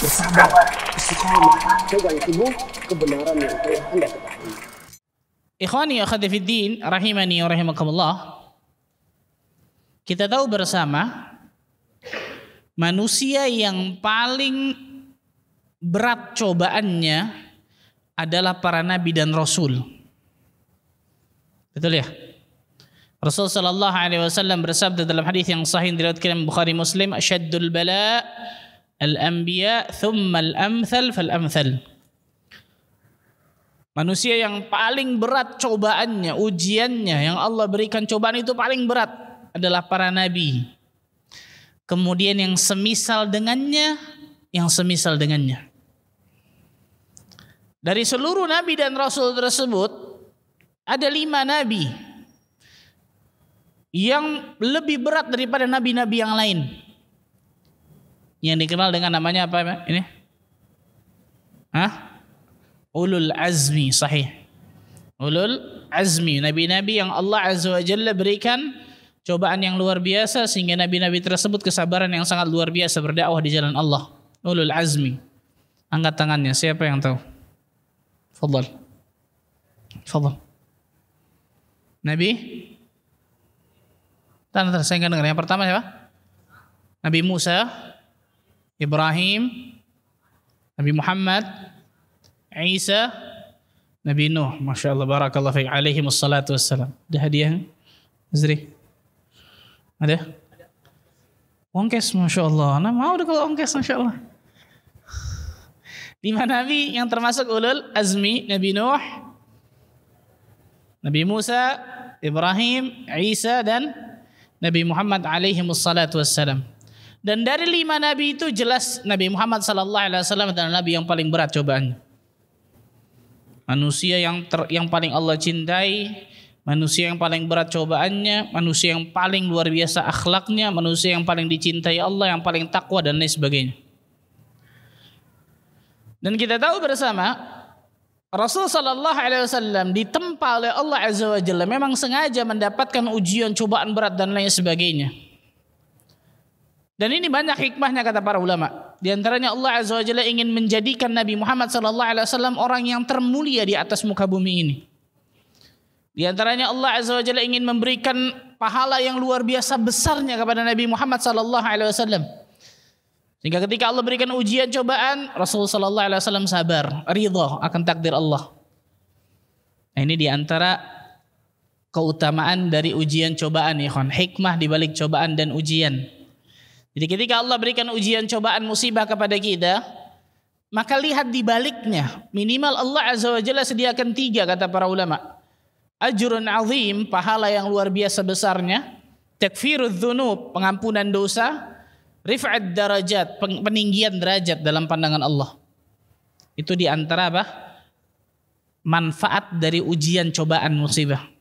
Bersabar, yang Ikhwani akhadifiddin rahimani wa rahimakumullah. Kita tahu bersama manusia yang paling berat cobaannya adalah para nabi dan rasul. Betul ya? Rasul sallallahu alaihi wasallam bersabda dalam hadis yang sahih diriwayatkan Bukhari Muslim, "Asyaddul bala al-anbiya thumma al-amthal fal-amthal." Manusia yang paling berat cobaannya, ujiannya yang Allah berikan cobaan itu paling berat adalah para nabi. Kemudian yang semisal dengannya, yang semisal dengannya. Dari seluruh nabi dan rasul tersebut, ada lima nabi yang lebih berat daripada nabi-nabi yang lain. Yang dikenal dengan namanya apa ini? Hah? Ulul Azmi, sahih. Ulul Azmi, nabi-nabi yang Allah Azza wa Jalla berikan cobaan yang luar biasa sehingga nabi-nabi tersebut kesabaran yang sangat luar biasa berdakwah di jalan Allah. Ulul Azmi. Angkat tangannya, siapa yang tahu? Fadal. Fadal. Nabi tanah tersenggak dengar. Yang pertama siapa? Nabi Musa, Ibrahim, Nabi Muhammad, Isa, Nabi Nuh. Masya Allah, barakallah fiqh. Alaihi wassalatu wassalam. Ada hadiah? Azri? Ada? Ongkes, Masya Allah. Nah, mau deh kalau ongkes, Masya Allah. Lima Nabi yang termasuk ulul azmi, Nabi Nuh, Nabi Musa, Ibrahim, Isa dan Nabi Muhammad alaihi wassalatu wassalam. Dan dari lima nabi itu jelas Nabi Muhammad sallallahu alaihi wasallam adalah nabi yang paling berat cobaannya. Manusia yang ter, yang paling Allah cintai, manusia yang paling berat cobaannya, manusia yang paling luar biasa akhlaknya, manusia yang paling dicintai Allah, yang paling takwa dan lain sebagainya. Dan kita tahu bersama Rasul Sallallahu Alaihi Wasallam ditempa oleh Allah Azza wa Jalla memang sengaja mendapatkan ujian, cobaan berat dan lain sebagainya. Dan ini banyak hikmahnya kata para ulama. Di antaranya Allah Azza wa Jalla ingin menjadikan Nabi Muhammad Sallallahu Alaihi Wasallam orang yang termulia di atas muka bumi ini. Di antaranya Allah Azza wa Jalla ingin memberikan pahala yang luar biasa besarnya kepada Nabi Muhammad Sallallahu Alaihi Wasallam. Sehingga ketika Allah berikan ujian cobaan, Rasulullah sallallahu alaihi wasallam sabar, ridho akan takdir Allah. Nah, ini diantara keutamaan dari ujian cobaan ikhwan, hikmah di balik cobaan dan ujian. Jadi ketika Allah berikan ujian cobaan musibah kepada kita, maka lihat di baliknya. Minimal Allah Azza wa Jalla sediakan tiga kata para ulama. Ajrun azim, pahala yang luar biasa besarnya. Takfirudz dzunub, pengampunan dosa rif'at derajat peninggian derajat dalam pandangan Allah. Itu diantara apa? manfaat dari ujian cobaan musibah.